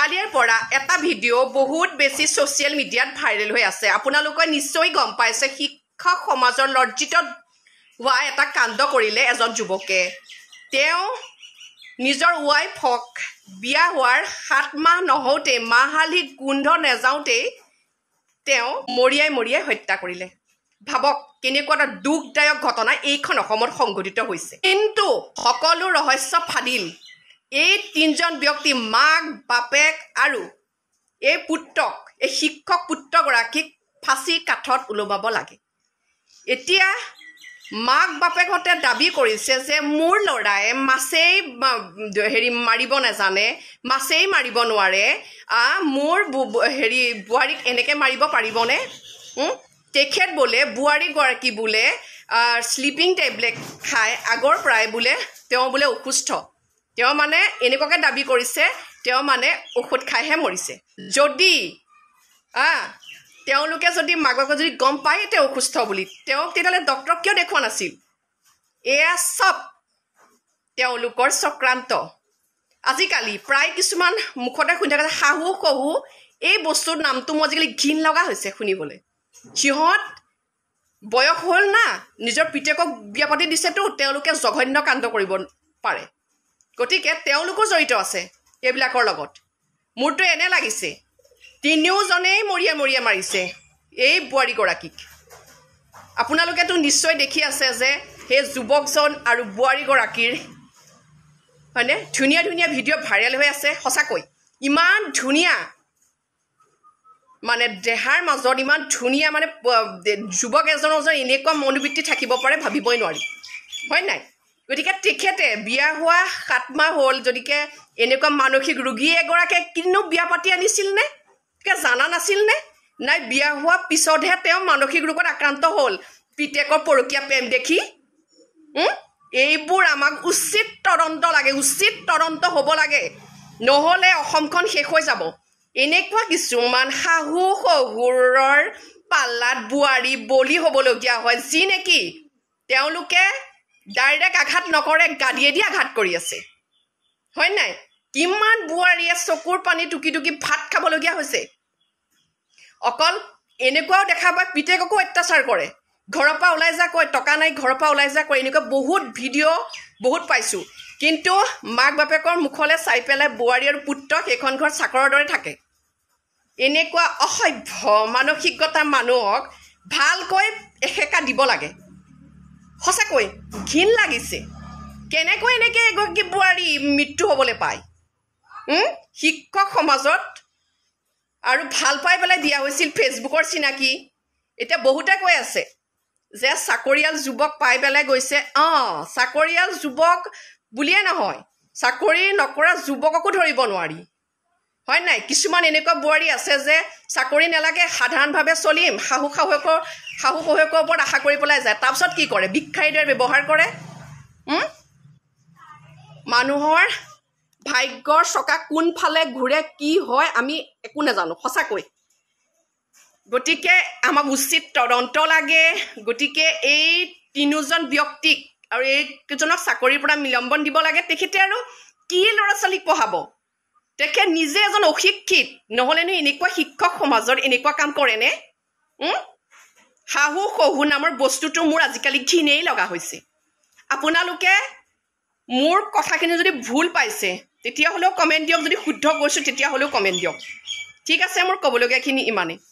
কালিৰ পৰা এটা ভিডিঅ' বহুত বেছি ছ'চিয়েল মিডিয়াত ভাইৰেল হৈ আছে আপোনালোকে নিশ্চয় গম পাইছে শিক্ষক সমাজৰ লজ্জিত হোৱা এটা কাণ্ড কৰিলে এজন যুৱকে তেওঁ নিজৰ ৱাইফক বিয়া হোৱাৰ সাত মাহ নহওঁতে মাহালিত গোন্ধ নেযাওঁতেই তেওঁ মৰিয়াই মৰিয়াই হত্যা কৰিলে ভাবক কেনেকুৱা এটা দুখদায়ক ঘটনা এইখন অসমত সংঘটিত হৈছে কিন্তু সকলো ৰহস্য ফাদিল এই তিনিজন ব্যক্তি মাক বাপেক আৰু এই পুত্ৰক এই শিক্ষক পুত্ৰগৰাকীক ফাঁচি কাঠত ওলোমাব লাগে এতিয়া মাক বাপেকহঁতে দাবী কৰিছে যে মোৰ ল'ৰাই মাছেই হেৰি মাৰিব নাজানে মাছেই মাৰিব নোৱাৰে মোৰ হেৰি বোৱাৰীক এনেকৈ মাৰিব পাৰিবনে তেখেত বোলে বোৱাৰীগৰাকী বোলে শ্লিপিং টেবলেট খাই আগৰ পৰাই বোলে তেওঁ বোলে অসুস্থ তেওঁ মানে এনেকুৱাকে দাবী কৰিছে তেওঁ মানে ঔষধ খাইহে মৰিছে যদি তেওঁলোকে যদি মাকক যদি গম পায় তেওঁ অসুস্থ বুলি তেওঁক তেতিয়াহ'লে ডক্তৰক কিয় দেখুওৱা নাছিল এয়া চব তেওঁলোকৰ চক্ৰান্ত আজিকালি প্ৰায় কিছুমান মুখতে শুনি থাকে শাহু শহু এই বস্তুৰ নামটো মোৰ আজিকালি ঘিন লগা হৈছে শুনিবলৈ সিহঁত বয়স হ'ল না নিজৰ পিতেকক বিয়া পাতি দিছেতো তেওঁলোকে জঘন্য কাণ্ড কৰিব পাৰে গতিকে তেওঁলোকো জড়িত আছে এইবিলাকৰ লগত মোৰতো এনে লাগিছে তিনিওজনেই মৰিয়া মৰিয়া মাৰিছে এই বোৱাৰীগৰাকীক আপোনালোকেতো নিশ্চয় দেখি আছে যে সেই যুৱকজন আৰু বোৱাৰীগৰাকীৰ হয়নে ধুনীয়া ধুনীয়া ভিডিঅ' ভাইৰেল হৈ আছে সঁচাকৈ ইমান ধুনীয়া মানে দেহাৰ মাজত ইমান ধুনীয়া মানে যুৱক এজনৰ যে এনেকুৱা মনোবৃত্তি থাকিব পাৰে ভাবিবই নোৱাৰি হয় নাই গতিকে তেখেতে বিয়া হোৱা সাত মাহ হ'ল যদিকে এনেকুৱা মানসিক ৰোগী এগৰাকীয়ে কিনো বিয়া পাতি আনিছিল আনিছিলনে গতিকে জানা নে নাই বিয়া হোৱা পিছতহে তেওঁ মানসিক ৰোগত আক্ৰান্ত হ'ল পিতেকৰ পৰকীয়া প্ৰেম দেখি এইবোৰ আমাক উচিত তদন্ত লাগে উচিত তদন্ত হ'ব লাগে নহ'লে অসমখন শেষ হৈ যাব এনেকুৱা কিছুমান শাহু শহুৰৰ পাল্লাত বোৱাৰী বলি হ'বলগীয়া হয় যি নেকি তেওঁলোকে ডাইৰেক্ট আঘাত নকৰে গাড়ীয়েদি আঘাত কৰি আছে হয় নাই কিমান বোৱাৰীয়ে চকুৰ পানী টুকি টুকি ভাত খাবলগীয়া হৈছে অকল এনেকুৱাও দেখা পায় পিতেককো অত্যাচাৰ কৰে ঘৰৰ পৰা ওলাই যা কয় টকা নাই ঘৰৰ পৰা ওলাই যা কয় এনেকুৱা বহুত ভিডিঅ' বহুত পাইছোঁ কিন্তু মাক বাপেকৰ মুখলৈ চাই পেলাই বোৱাৰী আৰু পুত্ৰ সেইখন ঘৰ চাকৰৰ দৰে থাকে এনেকুৱা অসভ্য মানসিকতা মানুহক ভালকৈ এসেকা দিব লাগে সঁচাকৈ ঘিণ লাগিছে কেনেকৈ এনেকৈ এগৰাকী বোৱাৰী মৃত্যু হ'বলৈ পায় শিক্ষক সমাজত আৰু ভাল পাই পেলাই দিয়া হৈছিল ফেচবুকৰ চিনাকি এতিয়া বহুতে কৈ আছে যে চাকৰিয়াল যুৱক পাই পেলাই গৈছে অঁ চাকৰিয়াল যুৱক বুলিয়েই নহয় চাকৰি নকৰা যুৱককো ধৰিব নোৱাৰি হয় নাই কিছুমান এনেকুৱা বোৱাৰী আছে যে চাকৰি নালাগে সাধাৰণভাৱে চলিম শাহু শাহুকৰ শাহু শহুৱেকৰ ওপৰত আশা কৰি পেলাই যায় তাৰপিছত কি কৰে দৰে ব্যৱহাৰ কৰে মানুহৰ ভাগ্যৰ চকা কোনফালে ঘূৰে কি হয় আমি একো নাজানো সঁচাকৈ গতিকে আমাক উচিত তদন্ত লাগে গতিকে এই তিনিওজন ব্যক্তিক আৰু এইকেইজনক চাকৰিৰ পৰা নিলম্বন দিব লাগে তেখেতে আৰু কি ল'ৰা ছোৱালীক পঢ়াব তেখেত নিজে এজন অশিক্ষিত নহ'লেনো এনেকুৱা শিক্ষক সমাজত এনেকুৱা কাম কৰেনে শাহু শহু নামৰ বস্তুটো মোৰ আজিকালি ঘিনেই লগা হৈছে আপোনালোকে মোৰ কথাখিনি যদি ভুল পাইছে তেতিয়াহ'লেও কমেণ্ট দিয়ক যদি শুদ্ধ কৈছোঁ তেতিয়াহ'লেও কমেণ্ট দিয়ক ঠিক আছে মোৰ ক'বলগীয়াখিনি ইমানেই